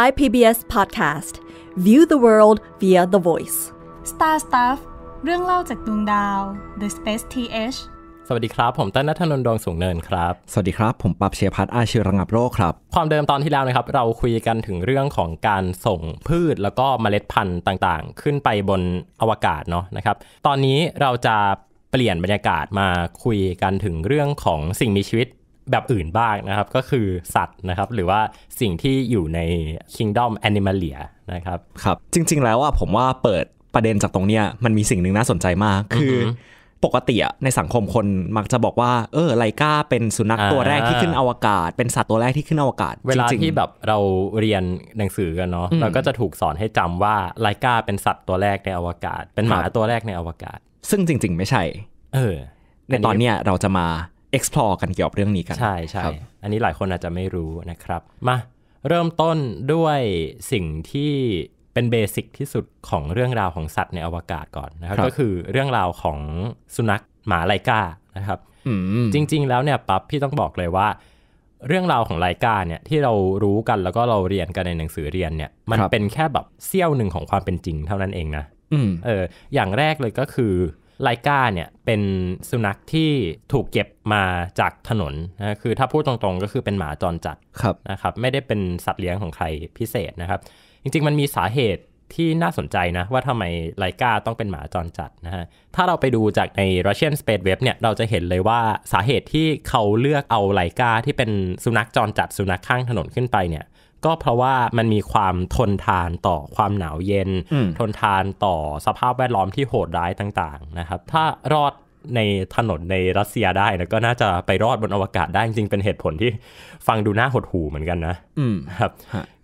Thai PBS Podcast View the world via the voice Star Stuff เรื่องเล่าจากดวงดาว The Space TH สวัสดีครับ ผม ต้นนัทนนดวงสูงเนินครับ สวัสดีครับ ผมปับเชียพัฒอาชีรังับโรคครับ ความเดิมตอนที่แล้วนะครับ เราคุยกันถึงเรื่องของการส่งพืชแล้วก็เมล็ดพันธุ์ต่างๆ ขึ้นไปบนอวกาศเนาะนะครับ ตอนนี้เราจะเปลี่ยนบรรยากาศมาคุยกันถึงเรื่องของสิ่งมีชีวิตแบบอื่นบ้างนะครับก็คือสัตว์นะครับ หรือว่าสิ่งที่อยู่ใน Kingdom Animalia นะครับครับจริง ๆแล้วว่าผมว่าเปิดประเด็นจากตรงเนี้ยมันมีสิ่งหนึ่งน่าสนใจมากคือปกติอะในสังคมคนมักจะบอกว่า เออไลกาเป็นสุนัขตัวแรกที่ขึ้นอวกาศ เป็นสัตว์ตัวแรกที่ขึ้นอวกาศ เวลาที่แบบเราเรียนหนังสือกันเนาะเราก็จะถูกสอนให้จำว่าไลกาเป็นสัตว์ตัวแรกในอวกาศ เป็นหมาตัวแรกในอวกาศ ซึ่งจริงๆไม่ใช่ เออ ในตอนเนี้ยเราจะมา explore กันเกี่ยวกับเรื่องนี้กัน ใช่ใช่อันนี้หลายคนอาจจะไม่รู้นะครับ มาเริ่มต้นด้วยสิ่งที่เป็นเบสิกที่สุดของเรื่องราวของสัตว์ในอวกาศก่อนนะครับก็คือเรื่องราวของสุนัขหมาไลกานะครับจริงๆแล้วเนี่ยปั๊บพี่ต้องบอกเลยว่า เรื่องราวของไลกาเนี่ยที่เรารู้กันแล้วก็เราเรียนกันในหนังสือเรียนเนี่ย มันเป็นแค่แบบเซี่ยวหนึ่งของความเป็นจริงเท่านั้นเองนะเอออย่างแรกเลยก็คือไลกาเนี่ยเป็นสุนัขที่ถูกเก็บมาจากถนนนะคือถ้าพูดตรงๆก็คือเป็นหมาจรจัดนะครับไม่ได้เป็นสัตว์เลี้ยงของใครพิเศษนะครับ จริงๆมันมีสาเหตุที่น่าสนใจนะว่าทำไมไลกาต้องเป็นหมาจรจัดนะฮะถ้าเราไปดูจากใน Russian Space Web เนี่ยเราจะเห็นเลยว่าสาเหตุที่เขาเลือกเอาไลกาที่เป็นสุนัขจรจัดสุนัขข้างถนนขึ้นไปเนี่ยก็เพราะว่ามันมีความทนทานต่อความหนาวเย็น ทนทานต่อสภาพแวดล้อมที่โหดร้ายต่างๆ นะครับ ถ้ารอดในถนนในรัสเซียได้นะก็น่าจะไปรอดบนอวกาศได้จริงเป็นเหตุผลที่ฟังดูน่าหดหูเหมือนกันนะ ครับ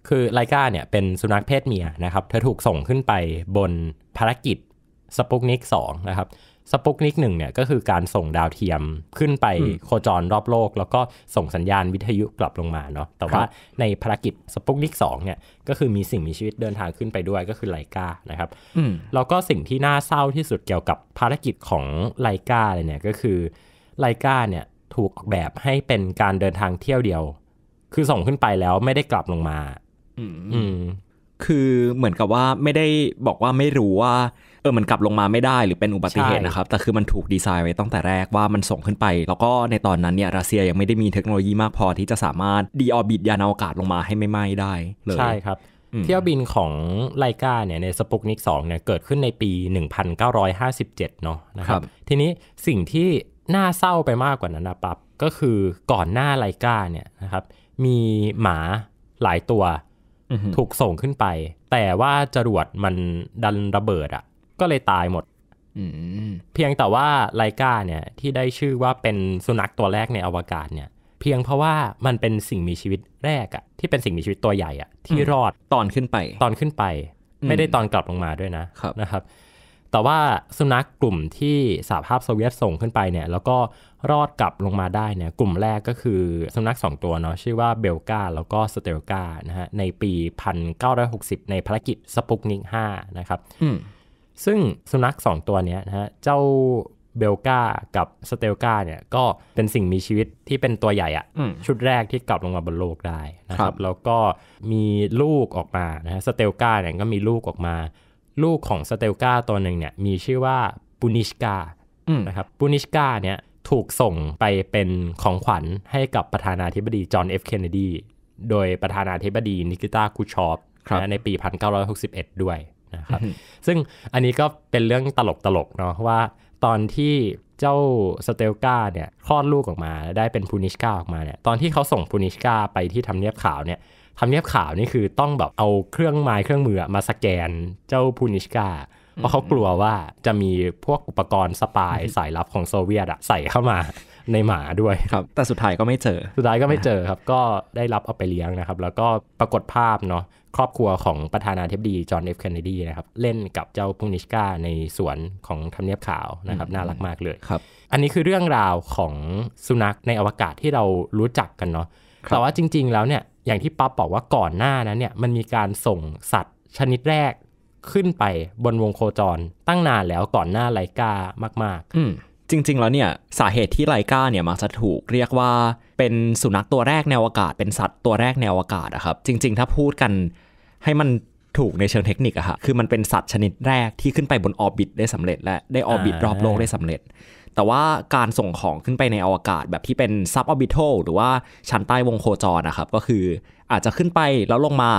คือไลกาเนี่ยเป็นสุนัขเพศเมียนะครับ เธอถูกส่งขึ้นไปบนภารกิจสปุกนิก 2 นะครับสปุกนิกหนึ่งเนี่ย ก็คือการส่งดาวเทียมขึ้นไปโคจรรอบโลก แล้วก็ส่งสัญญาณวิทยุกลับลงมาเนาะแต่ว่าในภารกิจสปุกนิกสองเนี่ยก็คือมีสิ่งมีชีวิตเดินทางขึ้นไปด้วยก็คือไลกานะครับแล้วก็สิ่งที่น่าเศร้าที่สุดเกี่ยวกับภารกิจของไลกาเลยเนี่ย ก็คือไลกาเนี่ยถูกออกแบบให้เป็นการเดินทางเที่ยวเดียว คือส่งขึ้นไปแล้วไม่ได้กลับลงมา อืมคือเหมือนกับว่าไม่ได้บอกว่าไม่รู้ว่าเออ มันกลับลงมาไม่ได้หรือเป็นอุบัติเหตุนะครับ แต่คือมันถูกดีไซน์ไว้ตั้งแต่แรกว่ามันส่งขึ้นไป แล้วก็ในตอนนั้นเนี่ย รัสเซียยังไม่ได้มีเทคโนโลยีมากพอที่จะสามารถดีออบิทยานอวกาศลงมาให้ไม่ไหม้ได้เลย ใช่ครับ เที่ยวบินของไลกาเนี่ยในสปุกนิก2เนี่ยเกิดขึ้นในปี 1957เนาะนะครับรบทีนี้สิ่งที่น่าเศร้าไปมากกว่านั้นนะปับก็คือก่อนหน้าไลกาเนี่ยนะครับ มีหมาหลายตัวถูกส่งขึ้นไป แต่ว่าจรวดมันดันระเบิดอะก็เลยตายหมด เพียงแต่ว่าไลกาเนี่ยที่ได้ชื่อว่าเป็นสุนัขตัวแรกในอวกาศเนี่ย เพียงเพราะว่ามันเป็นสิ่งมีชีวิตแรกอะที่เป็นสิ่งมีชีวิตตัวใหญ่อะที่รอดตอนขึ้นไปตอนขึ้นไป ไม่ได้ตอนกลับลงมาด้วยนะนะครับ แต่ว่าสุนัขกลุ่มที่สหภาพโซเวียตส่งขึ้นไปเนี่ย แล้วก็รอดกลับลงมาได้เนี่ย กลุ่มแรกก็คือสุนัขสองตัวเนาะชื่อว่าเบลกาแล้วก็สเตลกานะฮะในปี1960 ในภารกิจสปุกนิก5นะครับซึ่งสุนัข2ตัวนี้นะฮะ เจ้าเบลกากับสเตลกาเนี่ย ก็เป็นสิ่งมีชีวิตที่เป็นตัวใหญ่อะชุดแรกที่กลับลงมาบนโลกได้นะครับ แล้วก็มีลูกออกมานะฮะ สเตลกาเนี่ยก็มีลูกออกมา ลูกของสเตลกาตัวหนึ่งเนี่ยมีชื่อว่าปูนิชกานะครับปูนิชกาเนี่ยถูกส่งไปเป็นของขวัญให้กับประธานาธิบดีจอห์นเอฟเคนเนดี โดยประธานาธิบดีนิกิตาคูชอปในปี 1961 ด้วยนะครับซึ่งอันนี้ก็เป็นเรื่องตลกตลกเนาะว่าตอนที่เจ้าสเตลกาเนี่ยคลอดลูกออกมาได้เป็นพูนิชกาออกมาเนี่ยตอนที่เขาส่งพูนิชกาไปที่ทำเนียบขาวเนี่ยทำเนียบขาวนี่คือต้องแบบเอาเครื่องไม้เครื่องมือมาสแกนเจ้าพูนิชกาเพราะเขากลัวว่าจะมีพวกอุปกรณ์สปายสายลับของโซเวียตอะใส่เข้ามาในหมาด้วยครับ แต่สุดท้ายก็ไม่เจอ สุดท้ายก็ไม่เจอครับ ก็ได้รับเอาไปเลี้ยงนะครับ แล้วก็ปรากฏภาพเนาะ ครอบครัวของประธานาธิบดีจอห์นเอฟเคนเนดีนะครับ เล่นกับเจ้าพุนิชกาในสวนของทำเนียบขาวนะครับ น่ารักมากเลยครับ อันนี้คือเรื่องราวของสุนัขในอวกาศที่เรารู้จักกันเนาะ แต่ว่าจริงๆแล้วเนี่ย อย่างที่ป๊อปบอกว่าก่อนหน้านั้นเนี่ย มันมีการส่งสัตว์ชนิดแรกขึ้นไปบนวงโครจรตั้งนานแล้วก่อนหน้ารลกามาก ๆจริง ๆ แล้วเนี่ยสาเหตุที่ไลกาเนี่ยมักจะถูกเรียกว่าเป็นสุนัขตัวแรกแนวอากาศ เป็นสัตว์ตัวแรกแนวอากาศอะครับ จริงๆ ถ้าพูดกันให้มันถูกในเชิงเทคนิคอะฮะคือมันเป็นสัตว์ชนิดแรกที่ขึ้นไปบนออร์บิทได้สำเร็จ และได้ออร์บิทรอบโลกได้สำเร็จแต่ว่าการส่งของขึ้นไปในอวกาศแบบที่เป็นซับออร์บิทัลหรือว่าชั้นใต้วงโคจรนะครับ ก็คืออาจจะขึ้นไปแล้วลงมา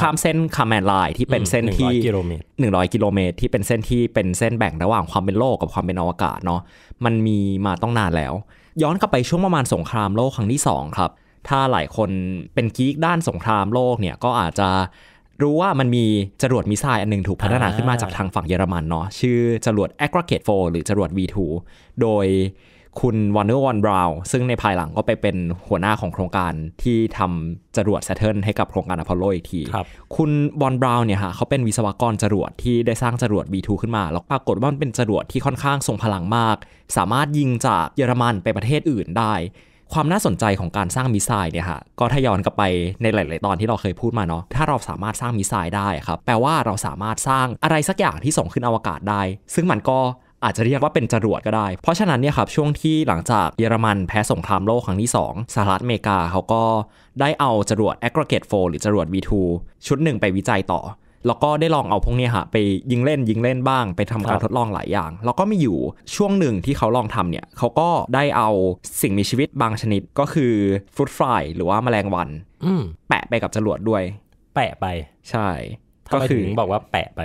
ข้ามเส้นคาแมนไลน์ที่เป็นเส้นที่กิโลเมตรหนึ่งร้อยกิโลเมตร ที่เป็นเส้นที่เป็นเส้นแบ่ง ระหว่างความเป็นโลกกับความเป็นอวกาศเนาะมันมีมาต้องนานแล้ว ย้อนกลับไปช่วงประมาณสงครามโลกครั้งที่ 2 ครับ ถ้าหลายคนเป็นกีกด้านสงครามโลกเนี่ยก็อาจจะรู้ว่ามันมีจรวดมิสไซล์อันนึงถูกพัฒนาขึ้นมาจากทางฝั่งเยอรมันเนาะชื่อจรวด a g r e g a t e 4หรือจรวด V2 โดยคุณวอนเนอร์วอนบราวน์ซึ่งในภายหลังก็ไปเป็นหัวหน้าของโครงการที่ทำจรวดเทิร์นให้กับโครงการอพอลโลอีกที คุณวอนบราวน์เนี่ยฮะเขาเป็นวิศวกรจรวดที่ได้สร้างจรวด V2 ขึ้นมา แล้วปรากฏว่ามันเป็นจรวดที่ค่อนข้างทรงพลังมาก สามารถยิงจากเยอรมันไปประเทศอื่นได้ ความน่าสนใจของการสร้างมิสไซล์เนี่ยฮะก็ถ้าย้อนกลับไปในหลาย ๆตอนที่เราเคยพูดมาเนาะถ้าเราสามารถสร้างมิสไซล์ได้ครับแปลว่าเราสามารถสร้างอะไรสักอย่างที่ส่งขึ้นอวกาศได้ ซึ่งมันก็อาจจะเรียกว่าเป็นจรวดก็ได้ เพราะฉะนั้นเนี่ยครับช่วงที่หลังจากเยอรมันแพ้สงครามโลกครั้งที่ 2สหรัฐอเมริกาเขาก็ได้เอาจรวด aggregate 4หรือจรวด V2 ชุดหนึ่งไปวิจัยต่อ แล้วก็ได้ลองเอาพวกนี้ฮะไปยิงเล่นยิงเล่นบ้างไปทำการทดลองหลายอย่าง แล้วก็มีอยู่ช่วงหนึ่งที่เขาลองทำเนี่ยเขาก็ได้เอาสิ่งมีชีวิตบางชนิดก็คือฟรุตฟลายหรือว่าแมลงวันแปะไปกับจรวดด้วย แปะไปใช่ ก็คือบอกว่าแปะไป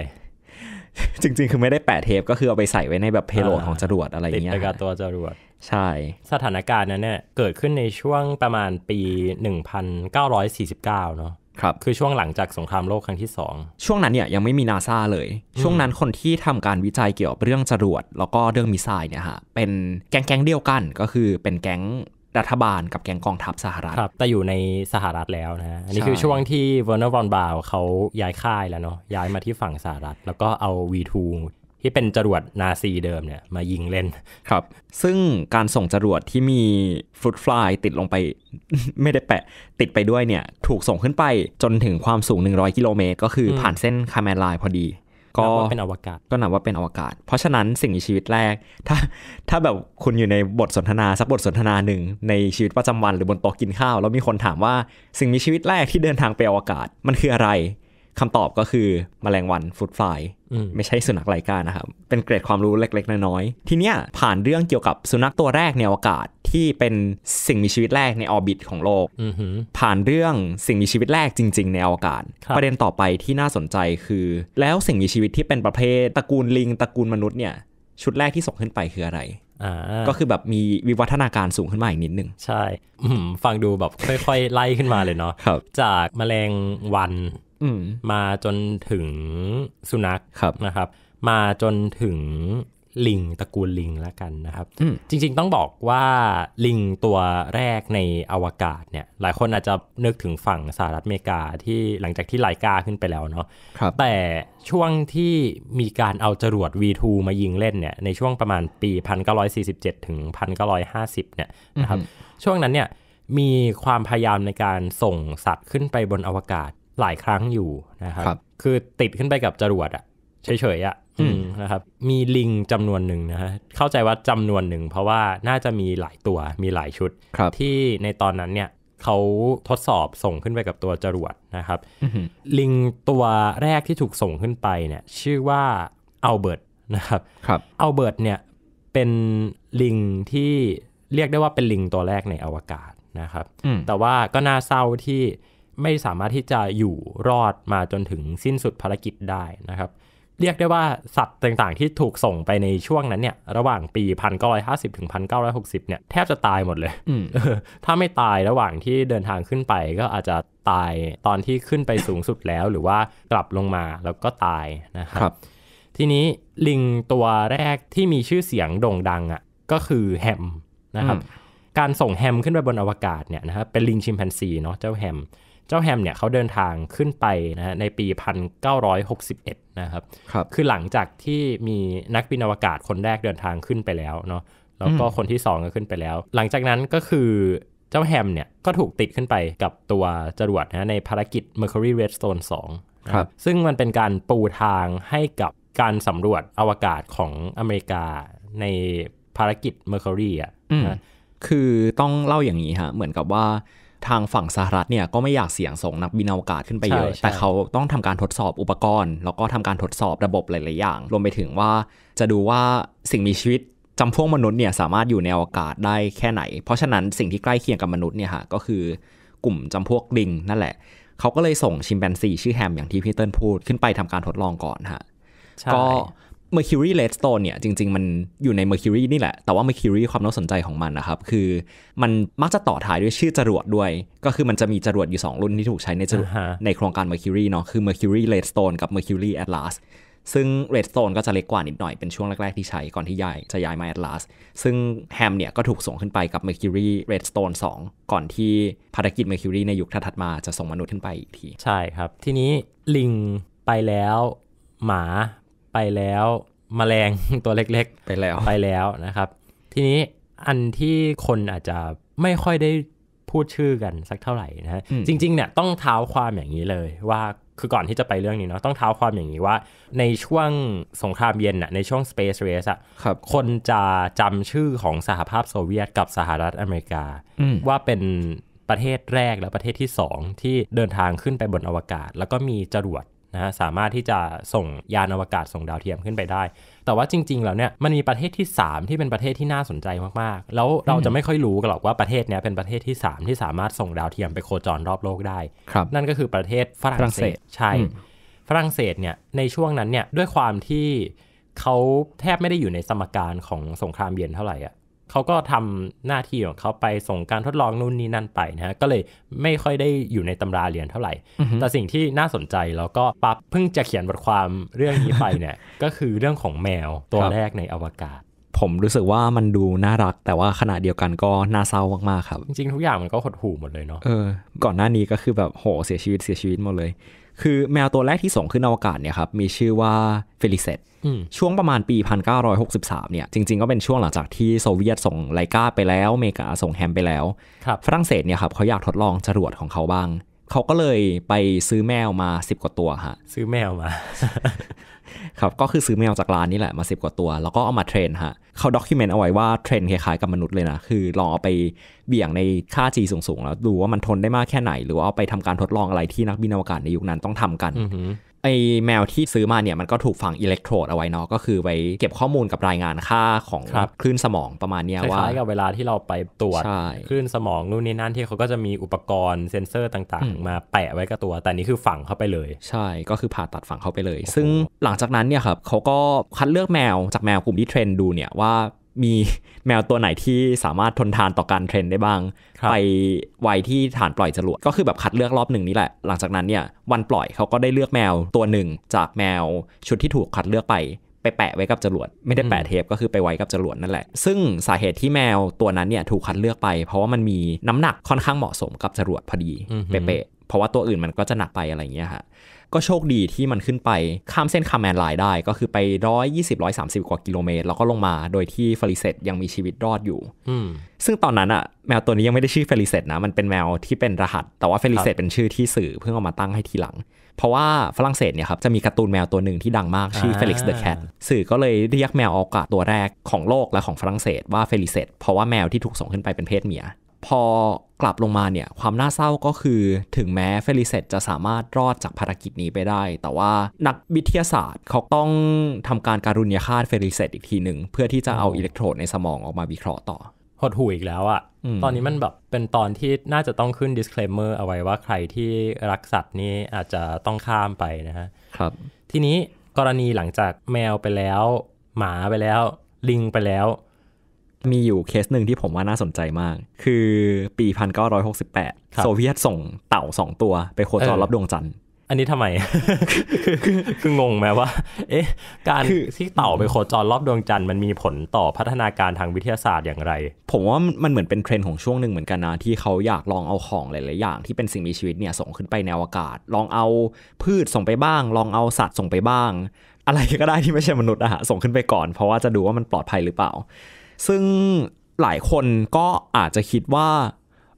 จริงๆ คือไม่ได้แปะเทปก็คือเอาไปใส่ไว้ในแบบเพโลดของจรวดอะไรอย่างเงี้ยติดกับตัวจรวด ใช่ สถานการณ์นั้นเนี่ยเกิดขึ้นในช่วงประมาณปี 1949 เนาะครับ คือช่วงหลังจากสงครามโลกครั้งที่ 2 ช่วงนั้นเนี่ยยังไม่มีนาซาเลย ช่วงนั้นคนที่ทำการวิจัยเกี่ยวกับเรื่องจรวด แล้วก็เรื่องมิสไซล์เนี่ยฮะ เป็นแก๊งๆเดียวกันก็คือเป็นแก๊งรัฐบาลกับแกงกองทัพสหรัฐครับแต่อยู่ในสหรัฐแล้วนะอันนี้คือช่วงที่เวอร์เนอร์บอนบาวเขาย้ายค่ายแล้วเนาะ ย้ายมาที่ฝั่งสหรัฐ แล้วก็เอา V2 ที่เป็นจรวดนาซีเดิมเนี่ยมายิงเล่นครับ ซึ่งการส่งจรวดที่มีฟลุตฟลายติดลงไปไม่ได้แปะ ติดไปด้วยเนี่ย ถูกส่งขึ้นไปจนถึงความสูง 100 กิโลเมตร ก็คือผ่านเส้นคาแมนไลน์พอดีก็เป็นอวกาศก็นับว่าเป็นอวกาศ เพราะฉะนั้นสิ่งมีชีวิตแรก ถ้า ถ้าแบบคุณอยู่ในบทสนทนา สักบทสนทนาหนึ่ง ในชีวิตประจำวันหรือบนโต๊ะกินข้าว แล้วมีคนถามว่า สิ่งมีชีวิตแรกที่เดินทางไปอวกาศมันคืออะไรคำตอบก็คือมแมลงวันฟุตไฟไม่ใช่สุนัขไรก้านนะครับ เป็นเกรดความรู้เล็ก ๆ น้อยๆทีเนี้ยผ่านเรื่องเกี่ยวกับสุนัขตัวแรกในอวกาศที่เป็นสิ่งมีชีวิตแรกในออร์บิทของโลก ผ่านเรื่องสิ่งมีชีวิตแรกจริงๆในอวกาศประเด็นต่อไปที่น่าสนใจคือแล้วสิ่งมีชีวิตที่เป็นประเภทตระกูลลิงตระกูลมนุษย์เนี่ยชุดแรกที่ส่งขึ้นไปคืออะไรก็คือแบบมีวิวัฒนาการสูงขึ้นมาอีกนิดนึงใช่ฟังดูแบบค่อย ๆ ไล่ขึ้นมาเลยเนาะจากแมลงวันมาจนถึงสุนัขนะครับมาจนถึงลิงตระกูลลิงแล้วกันนะครับ จริงๆต้องบอกว่าลิงตัวแรกในอวกาศเนี่ยหลายคนอาจจะนึกถึงฝั่งสหรัฐอเมริกาที่หลังจากที่ไลกาขึ้นไปแล้วเนาะแต่ช่วงที่มีการเอาจรวด V2 มายิงเล่นเนี่ยในช่วงประมาณปี 1947ถึง1950เนี่ยนะครับช่วงนั้นเนี่ยมีความพยายามในการส่งสัตว์ขึ้นไปบนอวกาศหลายครั้งอยู่นะครับ คือติดขึ้นไปกับจรวดอ่ะเฉยๆอ่ะนะครับ มีลิงจำนวนหนึ่งนะฮะเข้าใจว่าจำนวนหนึ่ง เพราะว่าน่าจะมีหลายตัวมีหลายชุด ที่ในตอนนั้นเนี่ยเขาทดสอบส่งขึ้นไปกับตัวจรวดนะครับลิงตัวแรกที่ถูกส่งขึ้นไปเนี่ย ชื่อว่าอัลเบิร์ตนะครับอัลเบิร์ตเนี่ยเป็นลิงที่เรียกได้ว่าเป็นลิงตัวแรกในอวกาศนะครับแต่ว่าก็น่าเศร้าที่ไม่สามารถที่จะอยู่รอดมาจนถึงสิ้นสุดภารกิจได้นะครับ เรียกได้ว่าสัตว์ต่างๆที่ถูกส่งไปในช่วงนั้นเนี่ย ระหว่างปี1950ถึง1960เนี่ย แทบจะตายหมดเลย ถ้าไม่ตายระหว่างที่เดินทางขึ้นไปก็อาจจะตายตอนที่ขึ้นไปสูงสุดแล้ว หรือว่ากลับลงมาแล้วก็ตายนะครับรบทีนี้ลิงตัวแรกที่มีชื่อเสียงโด่งดังอะ่ะก็คือแฮมนะครับ การส่งแฮมขึ้นไปบนอวกาศเนี่ยนะครับเป็นลิงชิมแปนซีเนาะเจ้าแฮมเจ้าแฮมเนี่ย เขาเดินทางขึ้นไปนะฮะในปี 1961นะครับ ครับ คือหลังจากที่มีนักบินอวกาศคนแรกเดินทางขึ้นไปแล้วเนาะ แล้วก็คนที่2ก็ขึ้นไปแล้ว หลังจากนั้นก็คือเจ้าแฮม เนี่ยก็ถูกติดขึ้นไปกับตัวจรวดนะในภารกิจ Mercury Redstone 2 ครับ ซึ่งมันเป็นการปูทางให้กับการสำรวจอวกาศของอเมริกา ในภารกิจ Mercury อ่ะคือต้องเล่าอย่างนี้ฮะเหมือนกับว่าทางฝั่งสหรัฐเนี่ยก็ไม่อยากเสี่ยงส่งนักบินอวกาศขึ้นไปเยอะ แต่เขาต้องทำการทดสอบอุปกรณ์ แล้วก็ทำการทดสอบระบบหลาย ๆ อย่าง รวมไปถึงว่า จะดูว่าสิ่งมีชีวิตจำพวกมนุษย์เนี่ยสามารถอยู่ในอวกาศได้แค่ไหน เพราะฉะนั้นสิ่งที่ใกล้เคียงกับมนุษย์เนี่ยฮะก็คือกลุ่มจำพวกลิงนั่นแหละ เขาก็เลยส่งชิมแปนซีชื่อแฮมอย่างที่พี่เติ้ลพูดขึ้นไปทำการทดลองก่อนฮะก็ Mercury Redstone เนี่ยจริง ๆมันอยู่ใน Mercury นี่แหละ แต่ว่า Mercury ความน่าสนใจของมันนะครับ คือมันมักจะต่อท้ายด้วยชื่อจรวดด้วย ก็คือมันจะมีจรวดอยู่ 2 รุ่นที่ถูกใช้ในจรวดในโครงการ Mercury เนาะคือ Mercury Redstone กับ Mercury Atlas ซึ่ง Redstone ก็จะเล็กกว่านิดหน่อยเป็นช่วงแรก ๆที่ใช้ก่อนที่ย้ายจะย้ายมา Atlas ซึ่งแฮมเนี่ยก็ถูกส่งขึ้นไปกับ Mercury Redstone 2 ก่อนที่ภารกิจ Mercury ในยุคถัดมาจะส่งมนุษย์ขึ้นไปอีกที ใช่ครับทีนี้ลิงไปแล้วหมาไปแล้วมแมลงตัวเล็กๆ ไปแล้วไปแล้วนะครับ ทีนี้อันที่คนอาจจะไม่ค่อยได้พูดชื่อกันสักเท่าไหร่นะฮะจริง ๆ เนี่ยต้องเท้าความอย่างนี้เลยว่าคือก่อนที่จะไปเรื่องนี้เนาะต้องเท้าความอย่างนี้ว่า ในช่วงสงครามเย็นอะในช่วง Space Race อะคคนจะจำชื่อของสหภาพโซเวียตกับสหรัฐอเมริกา ว่าเป็นประเทศแรกและประเทศที่สองที่เดินทางขึ้นไปบนอวกาศ แล้วก็มีจรวดนะฮะสามารถที่จะส่งยานอวกาศส่งดาวเทียมขึ้นไปได้ แต่ว่าจริงๆแล้วเนี่ยมันมีประเทศที่ 3 ที่เป็นประเทศที่น่าสนใจมากๆ แล้วเราจะไม่ค่อยรู้กันหรอกว่าประเทศเนี้ยเป็นประเทศที่ 3 ที่สามารถส่งดาวเทียมไปโคจรรอบโลกได้นั่นก็คือประเทศฝรั่งเศส ใช่ ฝรั่งเศสเนี่ยในช่วงนั้นเนี่ยด้วยความที่เขาแทบไม่ได้อยู่ในสมการของสงครามเย็นเท่าไหร่อ่ะเขาก็ทำหน้าที่ของเขาไปส่งการทดลองนู่นนี่นั่นไปนะฮะก็เลยไม่ค่อยได้อยู่ในตำราเรียนเท่าไหร่แต่สิ่งที่น่าสนใจแล้วก็ปั๊บเพิ่งจะเขียนบทความเรื่องนี้ไปเนี่ย ก็คือเรื่องของแมวตัวแรกในอวกาศ ผมรู้สึกว่ามันดูน่ารักแต่ว่าขณะเดียวกันก็น่าเศร้ามากๆครับ จริงๆทุกอย่างมันก็หดหู่หมดเลยเนาะเออก่อนหน้านี้ก็คือแบบโหเสียชีวิตเสียชีวิตหมดเลยคือแมวตัวแรกที่ส่งขึ้นอวกาศเนี่ยครับมีชื่อว่าเฟลิเซตช่วงประมาณปี 1963เนี่ยจริงๆก็เป็นช่วงหลังจากที่โซเวียตส่งไลกาไปแล้วอเมริกาส่งแฮมไปแล้วฝรั่งเศสเนี่ยครับเขาอยากทดลองจรวดของเขาบ้างเขาก็เลยไปซื้อแมวมา 10 กว่าตัวฮะซื้อแมวมาครับก็คือซื้อแมวจากร้านนี่แหละมาสิบกว่าตัว แล้วก็เอามาเทรนฮะเขาด็อกิเมนต์เอาไว้ว่าเทรนคล้ายๆกับมนุษย์เลยนะ คือลองเอาไปเบี่ยงในค่า G สูงๆ แล้วดูว่ามันทนได้มากแค่ไหน หรือว่าเอาไปทำการทดลองอะไรที่นักบินอวกาศในยุคนั้นต้องทำกันไอแมวที่ซื้อมาเนี่ยมันก็ถูกฝังอิเล็กโทรดเอาไว้เนาะก็คือไว้เก็บข้อมูลกับรายงานค่าของคลื่นสมองประมาณเนี้ยว่าคล้ายกับเวลาที่เราไปตรวจคลื่นสมองนู่นนี่นั่นที่เขาก็จะมีอุปกรณ์เซ็นเซอร์ต่างๆ มาแปะไว้กับตัวแต่นี่คือฝังเข้าไปเลย ใช่ก็คือผ่าตัดฝังเข้าไปเลย ซึ่งหลังจากนั้นเนี่ยครับเขาก็คัดเลือกแมวจากแมวกลุ่มที่เทรน ดูเนี่ยว่ามีแมวตัวไหนที่สามารถทนทานต่อการเทรนได้บ้างไปไวที่ฐานปล่อยจรวดก็คือแบบคัดเลือกรอบหนึ่งนี่แหละ หลังจากนั้นเนี่ยวันปล่อยเขาก็ได้เลือกแมวตัวหนึ่งจากแมวชุดที่ถูกคัดเลือกไป ไปแปะไว้กับจรวดไม่ได้แปะเทปก็คือไปไว้กับจรวดนั่นแหละ ซึ่งสาเหตุที่แมวตัวนั้นเนี่ยถูกคัดเลือกไป เพราะว่ามันมีน้ำหนักค่อนข้างเหมาะสมกับจรวดพอดีเป๊ะเพราะว่าตัวอื่นมันก็จะหนักไปอะไรอย่างเงี้ยฮะก็โชคดีที่มันขึ้นไปข้ามเส้นคาแมนไลน์ได้ก็คือไปร้อยยี่สิบร้อยสามสิบกว่ากิโลเมตร แล้วก็ลงมาโดยที่เฟลิเซตยังมีชีวิตรอดอยู่ซึ่งตอนนั้นอะแมวตัวนี้ยังไม่ได้ชื่อเฟลิเซตนะ มันเป็นแมวที่เป็นรหัส แต่ว่าเฟลิเซตเป็นชื่อที่สื่อเพิ่งเอามาตั้งให้ทีหลัง เพราะว่าฝรั่งเศสเนี่ยครับจะมีการ์ตูนแมวตัวหนึ่งที่ดังมากชื่อเฟลิกซ์เดอะแคทสื่อก็เลยเรียกแมวออกาตัวแรกของโลกและของฝรั่งเศสว่าเฟลิเซตเพราะว่าแมวที่ถูกส่งขึ้นไปเป็นเพศเมียพกลับลงมาเนี่ยความน่าเศร้าก็คือถึงแม้เฟลิเซตจะสามารถรอดจากภารกิจนี้ไปได้ แต่ว่านักวิทยาศาสตร์เขาต้องทำการการุณยฆาตเฟลิเซตอีกทีหนึ่ง เพื่อที่จะเอาอิเล็กโทรดในสมองออกมาวิเคราะห์ต่อ หดหูอีกแล้วอะ่ะตอนนี้มันแบบเป็นตอนที่น่าจะต้องขึ้น disclaimer เอาไว้ว่าใครที่รักสัตว์นี่อาจจะต้องข้ามไปนะฮะครับทีนี้กรณีหลังจากแมวไปแล้ว หมาไปแล้วลิงไปแล้วมีอยู่เคสหนึ่งที่ผมว่าน่าสนใจมาก คือปี1968 โซเวียตส่งเต่าสองตัวไปโคจรรอบดวงจันทร์ อันนี้ทำไมคือคืองงไหมว่า เอ๊ะ การที่เต่าไปโคจรรอบดวงจันทร์มันมีผลต่อพัฒนาการทางวิทยาศาสตร์อย่างไร ผมว่ามันเหมือนเป็นเทรนด์ของช่วงหนึ่งเหมือนกันนะที่เขาอยากลองเอาของหลาย ๆ อย่างที่เป็นสิ่งมีชีวิตเนี่ยส่งขึ้นไปในอวกาศ ลองเอาพืชส่งไปบ้าง ลองเอาสัตว์ส่งไปบ้าง อะไรก็ได้ที่ไม่ใช่มนุษย์อะส่งขึ้นไปก่อน เพราะว่าจะดูว่ามันปลอดภัยหรือเปล่าซึ่งหลายคนก็อาจจะคิดว่า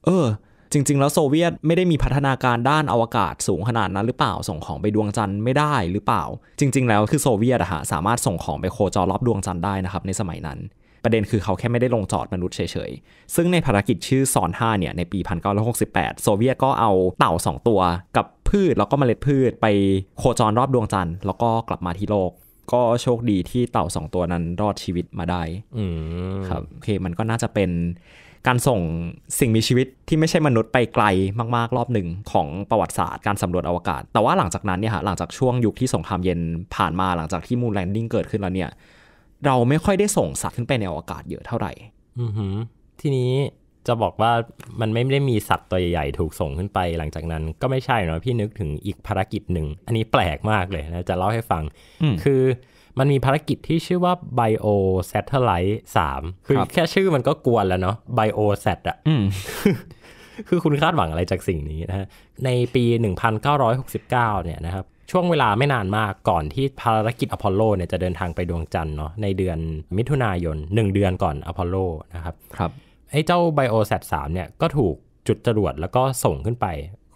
เออ จริงๆ แล้วโซเวียตไม่ได้มีพัฒนาการด้านอวกาศสูงขนาดนั้น หรือเปล่าส่งของไปดวงจันทร์ไม่ได้หรือเปล่า จริง ๆ แล้วคือโซเวียตอะฮะสามารถส่งของไปโคจร รอบดวงจันทร์ได้นะครับในสมัยนั้น ประเด็นคือเขาแค่ไม่ได้ลงจอดมนุษย์เฉย ๆ ซึ่งในภารกิจชื่อซอน5เนี่ยในปี 1968 โซเวียตก็เอาเต่า2ตัว กับพืชแล้วก็เมล็ดพืชไปโคจรรอบดวงจันทร์แล้วก็กลับมาที่โลกก็โชคดีที่เต่าสองตัวนั้นรอดชีวิตมาได้ครับโอเค มันก็น่าจะเป็นการส่งสิ่งมีชีวิตที่ไม่ใช่มนุษย์ไปไกลมากๆรอบหนึ่งของประวัติศาสตร์การสำรวจอวกาศ แต่ว่าหลังจากนั้นเนี่ยฮะหลังจากช่วงยุคที่สงครามเย็นผ่านมาหลังจากที่มูนแลนดิ้งเกิดขึ้นแล้วเนี่ย เราไม่ค่อยได้ส่งสัตว์ขึ้นไปในอวกาศเยอะเท่าไหร่ทีนี้จะบอกว่ามันไม่ได้มีสัตว์ตัวใหญ่ๆ ถูกส่งขึ้นไปหลังจากนั้นก็ไม่ใช่เนาะพี่นึกถึงอีกภารกิจหนึ่ง อันนี้แปลกมากเลยนะจะเล่าให้ฟัง คือมันมีภารกิจที่ชื่อว่า Bio Satellite 3 คือแค่ชื่อมันก็กวนแล้วเนาะ Bio Sat อะคือคุณคาดหวังอะไรจากสิ่งนี้นะฮะในปี 1969 เนี่ยนะครับช่วงเวลาไม่นานมากก่อนที่ภารกิจอพอลโลเนี่ยจะเดินทางไปดวงจันทร์เนาะในเดือนมิถุนายน 1 เดือนก่อนอพอลโลนะครับ ครับไอ้เจ้าไบโอแซดสามเนี่ยก็ถูกจุดจรวดแล้วก็ส่งขึ้นไป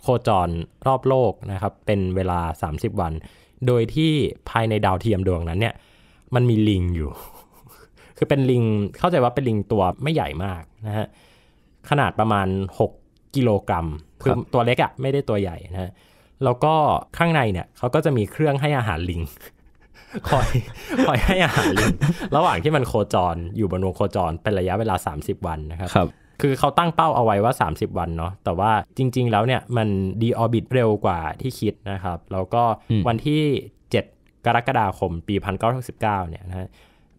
โคจรรอบโลกนะครับ เป็นเวลา 30 วัน โดยที่ภายในดาวเทียมดวงนั้นเนี่ยมันมีลิงอยู่ คือเป็นลิงเข้าใจว่าเป็นลิงตัวไม่ใหญ่มากนะฮะขนาดประมาณ 6กิโลกรัมคือตัวเล็กอะไม่ได้ตัวใหญ่นะฮะแล้วก็ข้างในเนี่ยเขาก็จะมีเครื่องให้อาหารลิงคอยคอยให้อาหารลิงระหว่างที่มันโคจรอยู่บนวงโคจรเป็นระยะเวลา 30 วันนะครับครับคือเขาตั้งเป้าเอาไว้ว่า 30 วันเนาะแต่ว่าจริง ๆ แล้วเนี่ยมันดีออบิทเร็วกว่าที่คิดนะครับ แล้วก็วันที่ 7 กรกฎาคมปี 1969 เนี่ยนะ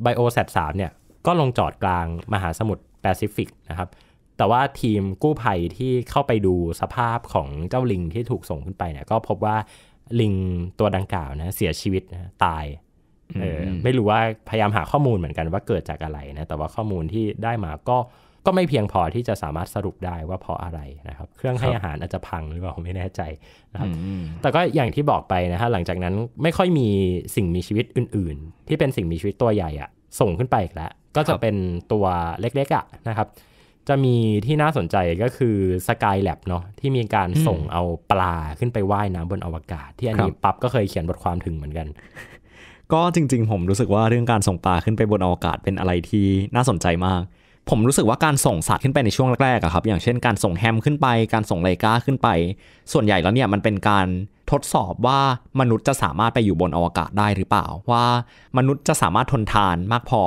ไบโอแซดสเนี่ยก็ลงจอดกลางมหาสมุทรแปซิฟิกนะครับ แต่ว่าทีมกู้ภัยที่เข้าไปดูสภาพของเจ้าลิงที่ถูกส่งขึ้นไปเนี่ยก็พบว่าลิงตัวดังกล่าวนะเสียชีวิตนะตายออไม่รู้ว่าพยายามหาข้อมูลเหมือนกันว่าเกิดจากอะไรนะแต่ว่าข้อมูลที่ได้มาก็ก็ไม่เพียงพอที่จะสามารถสรุปได้ว่าเพราะอะไรนะครับเครื่องให้อาหารอาจจะพังหรือเปล่าผมไม่แน่ใจนะครับแต่ก็อย่างที่บอกไปนะฮะหลังจากนั้นไม่ค่อยมีสิ่งมีชีวิตอื่น ๆ ที่เป็นสิ่งมีชีวิตตัวใหญ่อะส่งขึ้นไปอีกแล้วก็จะเป็นตัวเล็ก ๆอะนะครับ จะมีที่น่าสนใจก็คือสกายแลบเนาะที่มีการส่งเอาปลาขึ้นไปไว่ายน้ำบนอวกาศที่อันนี้ปั๊บก็เคยเขียนบทความถึงเหมือนกันก็จริงๆ ผมรู้สึกว่าเรื่องการส่งปลาขึ้นไปบนอวกาศเป็นอะไรที่น่าสนใจมาก ผมรู้สึกว่าการส่งสัตว์ขึ้นไปในช่วงแรกๆครับอย่างเช่นการส่งแฮมขึ้นไปการส่งไลกาขึ้นไป ส่วนใหญ่แล้วเนี่ยมันเป็นการทดสอบว่ามนุษย์จะสามารถไปอยู่บนอวกาศได้หรือเปล่าว่า มนุษย์จะสามารถทนทานมากพอ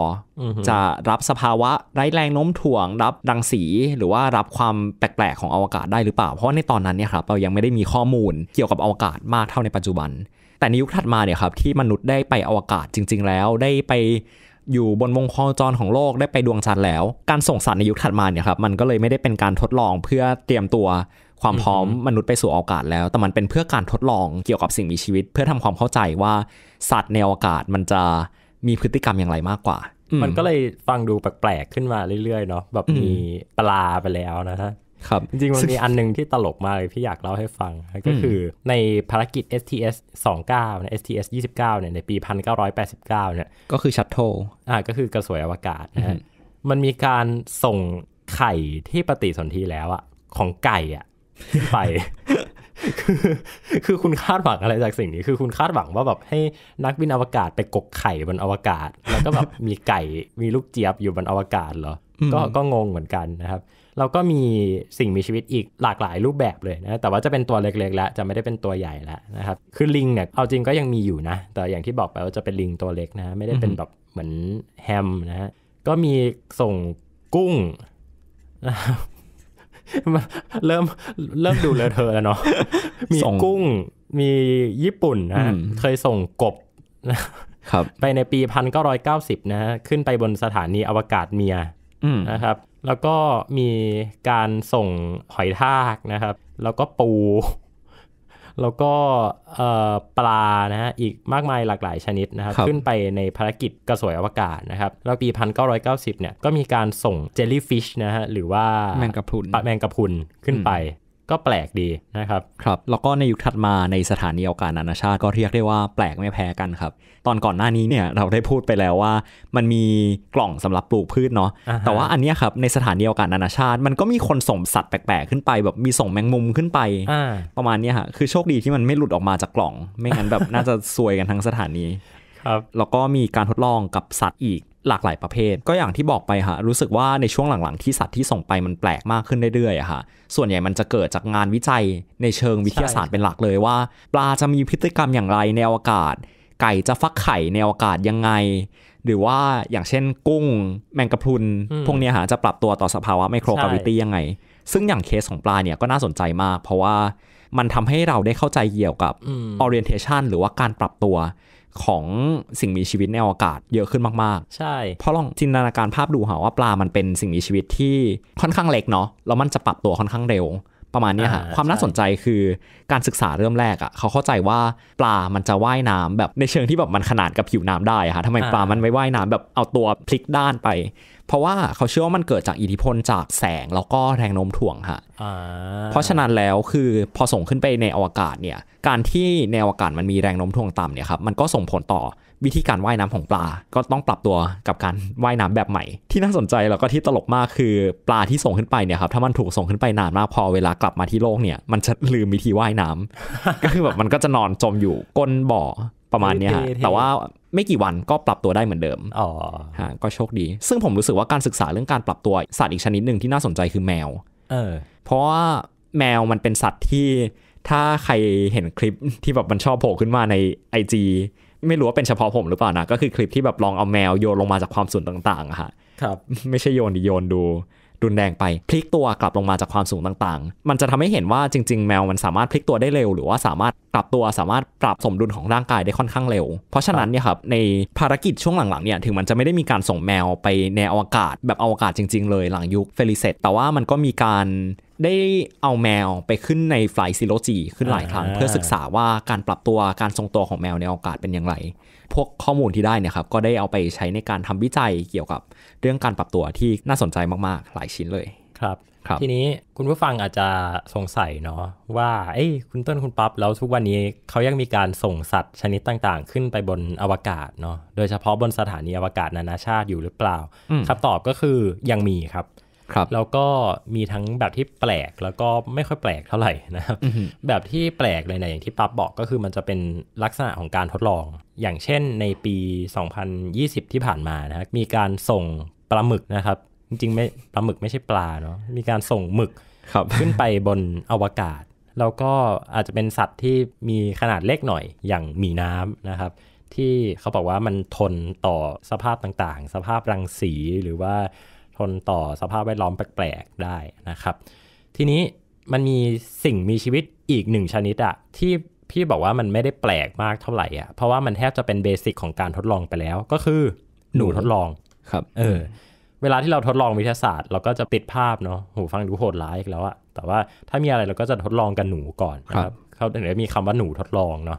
จะรับสภาวะไร้แรงโน้มถ่วง รับดังสีหรือว่ารับความแปลกๆของอวกาศได้หรือเปล่าเพราะในตอนนั้นเนี่ยครับเรายังไม่ได้มีข้อมูลเกี่ยวกับอวกาศมากเท่าในปัจจุบันแต่ในยุคถัดมาเนี่ยครับที่มนุษย์ได้ไปอวกาศจริงๆ แล้วได้ไป อยู่บนวงโคจรของโลกได้ไปดวงจันทร์แล้ว การส่งสัตว์ในยุคถัดมาเนี่ยครับมันก็เลยไม่ได้เป็นการทดลองเพื่อเตรียมตัวความพร้อมมนุษย์ไปสู่อวกาศแล้วแต่มันเป็นเพื่อการทดลองเกี่ยวกับสิ่งมีชีวิต เพื่อทำความเข้าใจว่าสัตว์ในอวกาศมันจะมีพฤติกรรมอย่างไรมากกว่า มันก็เลยฟังดูแปลกๆขึ้นมาเรื่อยๆเนาะแบบมีปลาไปแล้วนะฮะครับจริงมันมีอันนึงที่ตลกมากเลยพี่อยากเล่าให้ฟังก็คือในภารกิจ STS 29นย STS 29เนี่ยในปี 1989เนี่ยก็คือชัตโตอ่าก็คือกระสวยอวกาศนะฮะมันมีการส่งไข่ที่ปฏิสนธิแล้วอะของไก่อะไปคือคุณคาดหวังอะไรจากสิ่งนี้คือคุณคาดหวังว่าแบบให้นักบินอวกาศไปกกไข่บนอวกาศ แล้วก็แบบมีไก่มีลูกเจี๊ยบอยู่บนอวกาศเหรอก็ก็งงเหมือนกันนะครับแล้วก็มีสิ่งมีชีวิตอีกหลากหลายรูปแบบเลยนะแต่ว่าจะเป็นตัวเล็กๆแล้วจะไม่ได้เป็นตัวใหญ่แล้วนะครับคือลิงเนี่ยเอาจริงก็ยังมีอยู่นะแต่อย่างที่บอกไปว่าจะเป็นลิงตัวเล็กนะไม่ได้เป็นแบบเหมือนแฮมนะฮะก็มีส่งกุ้งนะครับเริ่มเริ่มดูเลอะเทอะแล้วเนาะมีกุ้ง มีญี่ปุ่นนะเคยส่งกบนะครับไปในปี 1990นะฮะขึ้นไปบนสถานีอวกาศเมียนะครับแล้วก็มีการส่งหอยทากนะครับ แล้วก็ปู แล้วก็ปลา นะฮะ อีกมากมายหลากหลายชนิดนะครับ ขึ้นไปในภารกิจกระสวยอวกาศนะครับแล้วปี 1990เนี่ย ก็มีการส่งเจลลี่ฟิชนะฮะ หรือว่าแมงกะพรุน แมงกะพรุนขึ้นไปก็แปลกดีนะครับ ครับ แล้วก็ในยุคถัดมาในสถานีอวกาศนานาชาติ ก็เรียกได้ว่าแปลกไม่แพ้กันครับ ตอนก่อนหน้านี้เนี่ยเราได้พูดไปแล้วว่า มันมีกล่องสำหรับปลูกพืชเนาะ แต่ว่าอันนี้ครับในสถานีอวกาศนานาชาติ มันก็มีคนส่งสัตว์แปลกๆขึ้นไปแบบมีส่งแมงมุมขึ้นไป ประมาณนี้ค่ะคือโชคดีที่มันไม่หลุดออกมาจากกล่อง ไม่งั้นแบบน่าจะซวยกันทั้งสถานี ครับ แล้วก็มีการทดลองกับสัตว์อีกหลากหลายประเภทก็อย่างที่บอกไปฮะรู้สึกว่าในช่วงหลังๆ ที่สัตว์ที่ส่งไปมันแปลกมากขึ้นเรื่อยๆค่ะส่วนใหญ่มันจะเกิดจากงานวิจัย ในเชิงวิทยาศาสตร์เป็นหลักเลยว่า ปลาจะมีพฤติกรรมอย่างไรในอวกาศ ไก่จะฟักไข่ในอวกาศยังไง หรือว่าอย่างเช่นกุ้ง แมงกะพรุน พวกนี้ฮะจะปรับตัวต่อสภาวะไมโครกราวิตี้ยังไง ซึ่งอย่างเคสของปลาเนี่ยก็น่าสนใจมาก เพราะว่ามันทำให้เราได้เข้าใจเกี่ยวกับ orientation หรือว่าการปรับตัวของสิ่งมีชีวิตในอวกาศเยอะขึ้นมากๆใช่ เพราะลองจินตนาการภาพดูเหรอว่าปลามันเป็นสิ่งมีชีวิตที่ค่อนข้างเล็กเนาะแล้วมันจะปรับตัวค่อนข้างเร็ว ประมาณนี้ค่ะความน่าสนใจคือการศึกษาเริ่มแรกอะ่ะเขาเข้าใจว่าปลา มันจะว่ายน้ำแบบในเชิงที่แบบมันขนาดกับผิวน้ำได้ค่ะทำไมปลามันไม่ว่ายน้ำแบบเอาตัวพลิกด้านไปเพราะว่าเขาเชื่อว่ามันเกิดจากอิทธิพลจากแสงแล้วก็แรงโน้มถ่วงค่ะเพราะฉะนั้นแล้วคือ พอส่งขึ้นไปในอวกาศเนี่ย การที่ในอวกาศมันมีแรงโน้มถ่วงต่ำเนี่ยครับมันก็ส่งผลต่อวิธีการว่ายน้ำของปลา ก็ต้องปรับตัวกับการว่ายน้ำแบบใหม่ ที่น่าสนใจแล้วก็ที่ตลกมากคือปลาที่ส่งขึ้นไปเนี่ยครับถ้ามันถูกส่งขึ้นไปนานมากพอเวลากลับมาที่โลกเนี่ยมันจะลืมวิธีว่ายน้ำ ก็คือแบบมันก็จะนอนจมอยู่ก้นบ่อประมาณนี้ฮะแต่ว่าไม่กี่วันก็ปรับตัวได้เหมือนเดิมอ๋อฮะ ก็โชคดี ซึ่งผมรู้สึกว่าการศึกษาเรื่องการปรับตัวสัตว์อีกชนิดหนึ่งที่น่าสนใจคือแมว เออเพราะว่าแมวมันเป็นสัตว์ที่ถ้าใครเห็นคลิปที่แบบมันชอบโผล่ขึ้นมาใน IG ไม่รู้ว่าเป็นเฉพาะผมหรือเปล่านะ ก็คือคลิปที่แบบลองเอาแมวโยนลงมาจากความสูงต่างๆอะค่ะครับ ไม่ใช่โยนดิโยนดูรุนแรงไปพลิกตัวกลับลงมาจากความสูงต่าง ๆ มันจะทำให้เห็นว่าจริงๆ แมวมันสามารถพลิกตัวได้เร็ว หรือว่าสามารถปรับตัวสามารถปรับสมดุลของร่างกายได้ค่อนข้างเร็ว เพราะฉะนั้นเนี่ยครับในภารกิจช่วงหลังๆเนี่ยถึงมันจะไม่ได้มีการส่งแมวไปในอวกาศ แบบอวกาศจริงๆ เลยหลังยุคเฟลิเซตแต่ว่ามันก็มีการได้เอาแมวไปขึ้นในไฟล์ซิโลจีขึ้นหลายครั้ง เพื่อศึกษาว่าการปรับตัวการทรงตัวของแมวในอวกาศเป็นอย่างไร พวกข้อมูลที่ได้เนี่ยครับก็ได้เอาไปใช้ในการทำวิจัยเกี่ยวกับ เรื่องการปรับตัวที่น่าสนใจมากๆ หลายชิ้นเลยครับรบทีนี้คุณผู้ฟังอาจจะสงสัยเนาะว่าเอ้ยคุณต้นคุณปับ๊บแล้วทุกวันนี้เขายังมีการส่งสัตว์ชนิดต่างๆ ขึ้นไปบนอวกาศเนาะโดยเฉพาะบนสถานีอวกาศนานาชาติอยู่หรือเปล่าคำตอบก็คือยังมีครับครับ แล้วก็มีทั้งแบบที่แปลกแล้วก็ไม่ค่อยแปลกเท่าไหร่นะครับ แบบที่แปลกเลยนะอย่างที่ปั๊บบอกก็คือมันจะเป็นลักษณะของการทดลอง อย่างเช่น ในปี 2020 ที่ผ่านมานะครับมีการส่งปลาหมึกนะครับจริงๆไม่ปลาหมึกไม่ใช่ปลาเนาะมีการส่งหมึกขึ้นไปบนอวกาศแล้วก็อาจจะเป็นสัตว์ที่มีขนาดเล็กหน่อยอย่างมีน้ำนะครับ ที่เขาบอกว่ามันทนต่อสภาพต่างๆ สภาพรังสีหรือว่าทนต่อสภาพแวดล้อมแปลกๆได้นะครับ ทีนี้มันมีสิ่งมีชีวิตอีกหนึ่งชนิดอะที่พี่บอกว่ามันไม่ได้แปลกมากเท่าไหร่อ่ะ เพราะว่ามันแทบจะเป็นเบสิกของการทดลองไปแล้ว ก็คือหนูทดลองครับ เออเวลาที่เราทดลองวิทยาศาสตร์เราก็จะติดภาพเนาะ หูฟังดูโหดร้ายแล้วอะแต่ว่าถ้ามีอะไรเราก็จะทดลองกันหนูก่อนนะครับเขาเดี๋ยวมีคำว่าหนูทดลองเนาะ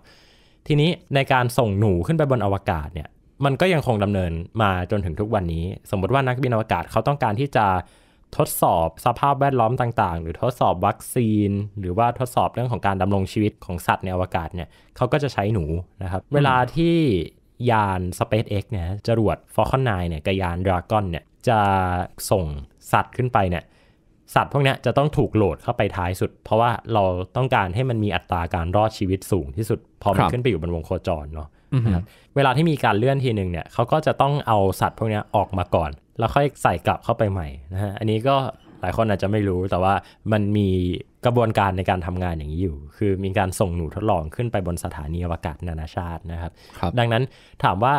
ทีนี้ในการส่งหนูขึ้นไปบนอวกาศเนี่ย มันก็ยังคงดำเนินมาจนถึงทุกวันนี้ สมมติว่านักบินอวกาศเขาต้องการที่จะทดสอบสภาพแวดล้อมต่างๆ หรือทดสอบวัคซีน หรือว่าทดสอบเรื่องของการดำรงชีวิตของสัตว์ในอวกาศเนี่ย เขาก็จะใช้หนูนะครับ เวลาที่ยาน SpaceX เนี่ย จรวด Falcon 9เนี่ยกับยาน Dragon เนี่ยจะส่งสัตว์ขึ้นไปเนี่ยสัตว์พวกนี้จะต้องถูกโหลดเข้าไปท้ายสุด เพราะว่าเราต้องการให้มันมีอัตราการรอดชีวิตสูงที่สุดพอมันขึ้นไปอยู่บนวงโคจรเนาะนะเวลาที่มีการเลื่อนทีหนึ่งเนี่ยเขาก็จะต้องเอาสัตว์พวกนี้ออกมาก่อน แล้วค่อยใส่กลับเข้าไปใหม่นะฮะอันนี้ก็หลายคนอาจจะไม่รู้แต่ว่ามันมีกระบวนการในการทำงานอย่างนี้อยู่ คือมีการส่งหนูทดลองขึ้นไปบนสถานีอวกาศนานาชาตินะครับรบดังนั้นถามว่า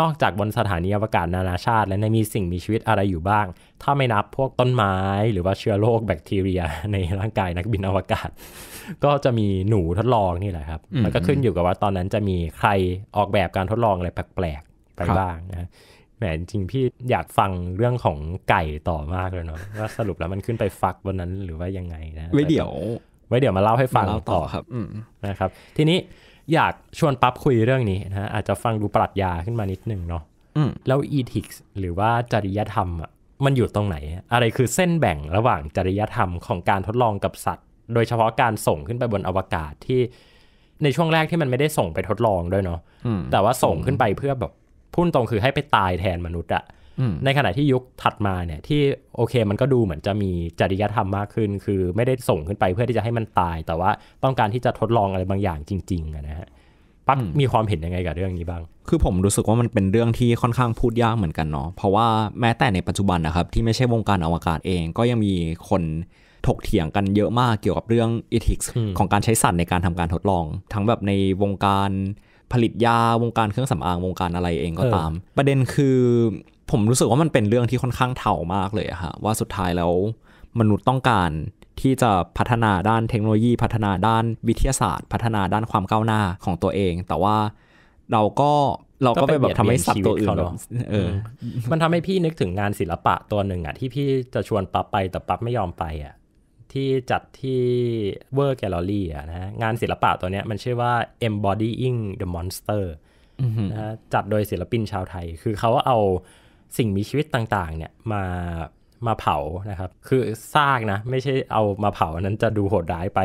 นอกจากบนสถานีอวกาศนานาชาติ แล้วในมีสิ่งมีชีวิตอะไรอยู่บ้าง ถ้าไม่นับพวกต้นไม้หรือว่าเชื้อโรคแบคทีเรีย ในร่างกายนักบินอวกาศ ก็จะมีหนูทดลองนี่แหละครับแล้วก็ขึ้นอยู่กับว่าตอนนั้นจะมีใครออกแบบการทดลองอะไรแปลกๆไปบ้างนะแหมจริงพี่อยากฟังเรื่องของไก่ต่อมากเลยเนาะว่าสรุปแล้วมันขึ้นไปฟักวันนั้น หรือว่ายังไง นะ ไว้เดี๋ยว ไว้เดี๋ยวมาเล่าให้ฟังต่อครับนะครับ ทีนี้อยากชวนปั๊บคุยเรื่องนี้นะอาจจะฟังดูปรัชญาขึ้นมานิดนึงเนาะแล้วอีทิกส์หรือว่าจริยธรรมอ่ะมันอยู่ตรงไหน อะไรคือเส้นแบ่งระหว่างจริยธรรมของการทดลองกับสัตว์ โดยเฉพาะการส่งขึ้นไปบนอวกาศที่ ในช่วงแรกที่มันไม่ได้ส่งไปทดลองด้วยเนาะแต่ว่าส่งขึ้นไปเพื่อแบบพูดตรงคือให้ไปตายแทนมนุษย์อะในขณะที่ยุคถัดมาเนี่ย ที่โอเคมันก็ดูเหมือนจะมีจริยธรรมมากขึ้น คือไม่ได้ส่งขึ้นไปเพื่อที่จะให้มันตายแต่ว่าต้องการที่จะทดลองอะไรบางอย่างจริงๆนะฮะปั๊บมีความเห็นยังไงกับเรื่องนี้บ้าง คือผมรู้สึกว่ามันเป็นเรื่องที่ค่อนข้างพูดยากเหมือนกันเนาะเพราะว่าแม้แต่ในปัจจุบันนะครับที่ไม่ใช่วงการอวกาศเอง ก็ยังมีคนถกเถียงกันเยอะมากเกี่ยวกับเรื่องอิทิกส์ของการใช้สัตว์ในการทำการทดลอง ทั้งแบบในวงการผลิตยาวงการเครื่องสำอางวงการอะไรเองก็ตาม ประเด็นคือผมรู้สึกว่ามันเป็นเรื่องที่ค่อนข้างเถ่ามากเลยอะฮะว่าสุดท้ายแล้วมนุษย์ต้องการที่จะพัฒนาด้านเทคโนโลยี พัฒนาด้านวิทยาศาสตร์ พัฒนาด้านความก้าวหน้าของตัวเอง แต่ว่าเราก็เราก็ไปแบบทำให้สับตัวอื่นเออมันทำให้พี่นึกถึงงานศิลปะตัวหนึ่งอ่ะที่พี่จะชวนปั๊บไปแต่ปั๊บไม่ยอมไปอ่ะที่จัดที่เวอร์แกลเลอรี่นะะงานศิลปะตัวเนี้ย มันชื่อว่า embodying the monster นะจัดโดยศิลปินชาวไทย คือเขาเอาสิ่งมีชีวิตต่างๆ เนี่ยมามาเผานะครับ คือซากนะ ไม่ใช่เอามาเผานั้นจะดูโหดร้ายไป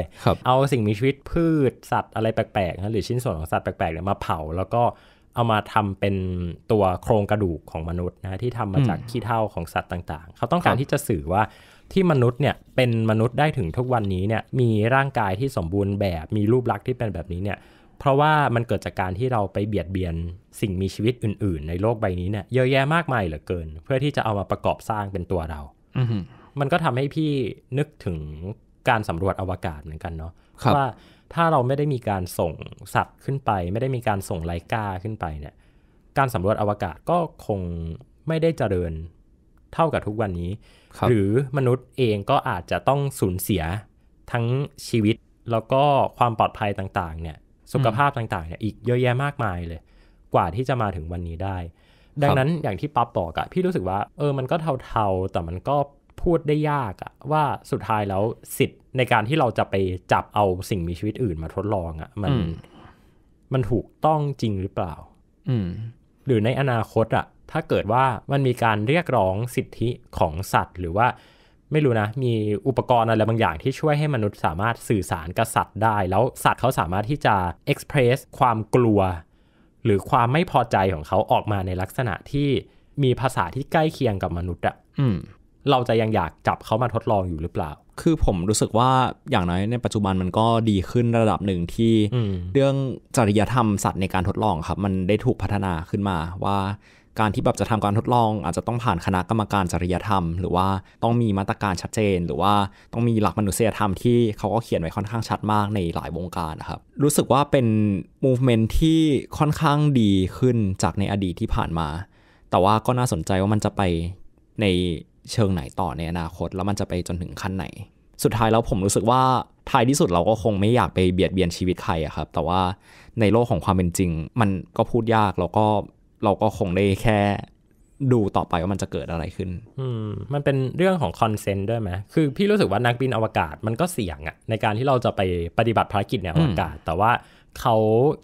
เอาสิ่งมีชีวิตพืชสัตว์อะไรแปลกๆนะหรือชิ้นส่วนของสัตว์แปลกๆเนี่ยมาเผา แล้วก็เอามาทำเป็นตัวโครงกระดูกของมนุษย์นะ ที่ทำมาจากขี้เถ้าของสัตว์ต่างๆเขาต้องการที่จะสื่อว่าที่มนุษย์เนี่ยเป็นมนุษย์ได้ถึงทุกวันนี้เนี่ยมีร่างกายที่สมบูรณ์แบบมีรูปลักษณ์ที่เป็นแบบนี้เนี่ย เพราะว่ามันเกิดจากการที่เราไปเบียดเบียนสิ่งมีชีวิตอื่น ๆ ในโลกใบนี้เนี่ยเยอะแยะมากมายเหลือเกิน เพื่อที่จะเอามาประกอบสร้างเป็นตัวเรามันก็ทำให้พี่นึกถึงการสำรวจอวกาศเหมือนกันเนาะว่าถ้าเราไม่ได้มีการส่งสัตว์ขึ้นไป ไม่ได้มีการส่งไลกาขึ้นไปเนี่ย การสำรวจอวกาศก็คงไม่ได้เจริญเท่ากับทุกวันนี้รหรือมนุษย์เองก็อาจจะต้องสูญเสียทั้งชีวิตแล้วก็ความปลอดภัยต่าง ๆ เนี่ยสุขภาพต่างๆ เนี่ย อีกเยอะแยะมากมายเลย กว่าที่จะมาถึงวันนี้ได้ ดังนั้นอย่างที่ปั๊บบอกอะพี่รู้สึกว่า เออมันก็เทาๆแต่มันก็พูดได้ยากอะว่าสุดท้ายแล้วสิทธิ์ ในการที่เราจะไปจับเอาสิ่งมีชีวิตอื่นมาทดลองอะมัน มันถูกต้องจริงหรือเปล่า อืหรือในอนาคตอะถ้าเกิดว่ามันมีการเรียกร้องสิทธิของสัตว์ หรือว่า ไม่รู้นะ มีอุปกรณ์อะไรบางอย่างที่ช่วยให้มนุษย์สามารถสื่อสารกับสัตว์ได้ แล้วสัตว์เขาสามารถที่จะเอ็กเพรสความกลัว หรือความไม่พอใจของเขาออกมาในลักษณะที่มีภาษาที่ใกล้เคียงกับมนุษย์อะเราจะยังอยากจับเขามาทดลองอยู่หรือเปล่า คือผมรู้สึกว่าอย่างน้อยในปัจจุบันมันก็ดีขึ้นระดับหนึ่งที่เรื่องจริยธรรมสัตว์ในการทดลองครับ มันได้ถูกพัฒนาขึ้นมาว่าการที่แบบจะทำการทดลอง อาจจะต้องผ่านคณะกรรมการจริยธรรม หรือว่าต้องมีมาตรการชัดเจน หรือว่าต้องมีหลักมนุษยธรรมที่เขาก็เขียนไว้ค่อนข้างชัดมาก ในหลายวงการนะครับรู้สึกว่าเป็น movement ที่ค่อนข้างดีขึ้นจากในอดีตที่ผ่านมา แต่ว่าก็น่าสนใจว่ามันจะไปในเชิงไหนต่อในอนาคต แล้วมันจะไปจนถึงขั้นไหน สุดท้ายแล้วผมรู้สึกว่าท้ายที่สุดเราก็คงไม่อยากไปเบียดเบียนชีวิตใครอะครับ แต่ว่าในโลกของความเป็นจริง มันก็พูดยากแล้วก็เราก็คงได้แค่ดูต่อไปว่ามันจะเกิดอะไรขึ้น อืมมันเป็นเรื่องของคอนเซนต์ด้วยไหมคือพี่รู้สึกว่านักบินอวกาศมันก็เสี่ยงอะในการที่เราจะไปปฏิบัติภารกิจในอวกาศ แต่ว่าเขา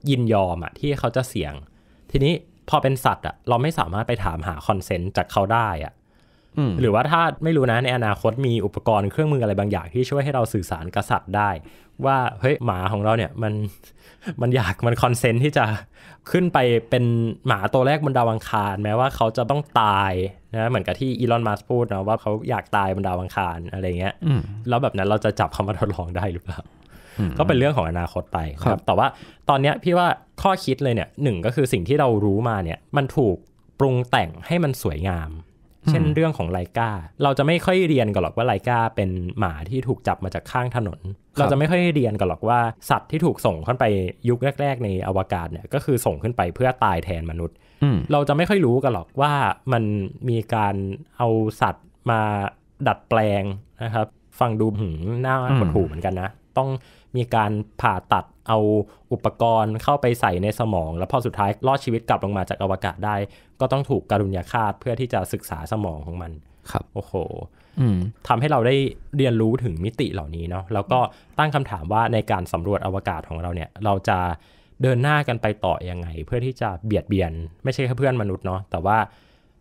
ยินยอมอะที่เขาจะเสี่ยง ทีนี้พอเป็นสัตว์อะเราไม่สามารถไปถามหาคอนเซนต์จากเขาได้อะหรือว่าถ้าไม่รู้นะในอนาคตมีอุปกรณ์เครื่องมืออะไรบางอย่างที่ช่วยให้เราสื่อสารกษัตริย์ได้ ว่าเฮ้ยหมาของเราเนี่ยมันมันอยากมันคอนเซนต์ที่จะขึ้นไปเป็นหมาตัวแรกบนดาวอังคารแม้ว่าเขาจะต้องตายนะเหมือนกับที่อีลอนมัสพูดนะว่าเขาอยากตายบนดาวอังคารอะไรเงี้ยแล้วแบบนั้นเราจะจับเขามาทดลองได้หรือเปล่าก็เป็นเรื่องของอนาคตไปครับ แต่ว่าตอนนี้พี่ว่าข้อคิดเลยเนี่ยหนึ่งก็คือสิ่งที่เรารู้มาเนี่ยมันถูกปรุงแต่งให้มันสวยงามเช่นเรื่องของไลกาเราจะไม่ค่อยเรียนกันหรอกว่าไลกาเป็นหมาที่ถูกจับมาจากข้างถนน เราจะไม่ค่อยเรียนกันหรอกว่าสัตว์ที่ถูกส่งขึ้นไปยุคแรกๆ ในอวกาศเนี่ยก็คือส่งขึ้นไปเพื่อตายแทนมนุษย์เราจะไม่ค่อยรู้กันหรอกว่ามันมีการเอาสัตว์มาดัดแปลงนะครับฟังดูหืหน้าปวดหูเหมือนกันนะต้องมีการผ่าตัดเอาอุปกรณ์เข้าไปใส่ในสมองแล้วพอสุดท้ายรอดชีวิตกลับลงมาจากอวกาศได้ ก็ต้องถูกการุญยาฆาตเพื่อที่จะศึกษาสมองของมันครับโอ้โหทำให้เราได้เรียนรู้ถึงมิติเหล่านี้เนาะแล้วก็ตั้งคำถามว่าในการสำรวจอวกาศของเราเนี่ย เราจะเดินหน้ากันไปต่ออยังไง เพื่อที่จะเบียดเบียน ไม่ใช่แค่เพื่อนมนุษย์เนาะแต่ว่า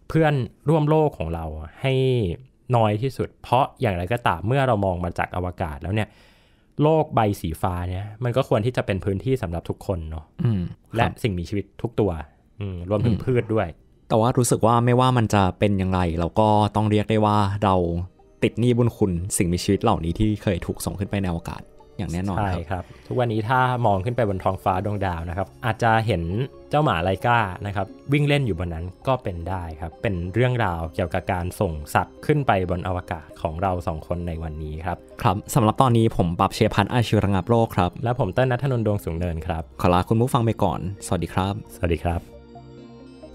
เพื่อนร่วมโลกของเราให้น้อยที่สุดเพราะอย่างไรก็ตามเมื่อเรามองมาจากอวกาศแล้วเนี่ยโลกใบสีฟ้าเนี่ย มันก็ควรที่จะเป็นพื้นที่สำหรับทุกคนเนาะและสิ่งมีชีวิตทุกตัวรวมถึงพืชด้วย แต่ว่ารู้สึกว่าไม่ว่ามันจะเป็นอย่างไร เราก็ต้องเรียกได้ว่าเราติดหนี้บุญคุณสิ่งมีชีวิตเหล่านี้ที่เคยถูกส่งขึ้นไปในอวกาศอย่างแน่นอนใช่ครับ ทุกวันนี้ถ้ามองขึ้นไปบนท้องฟ้าดวงดาวนะครับอาจจะเห็นเจ้าหมาไลกานะครับ วิ่งเล่นอยู่บนนั้นก็เป็นได้ครับ เป็นเรื่องราวเกี่ยวกับการส่งสัตว์ขึ้นไปบนอวกาศของเราสองคนในวันนี้ครับครับสำหรับตอนนี้ผมปรับเชพันอาชีวระงับโรคครับ และผมเต้นนัทนนดวงสูงเนินครับขอลาคุณผู้ฟังไปก่อน สวัสดีครับสวัสดีครับ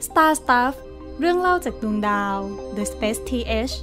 Star Stuff เรื่องเล่าจากดวงดาว The Space TH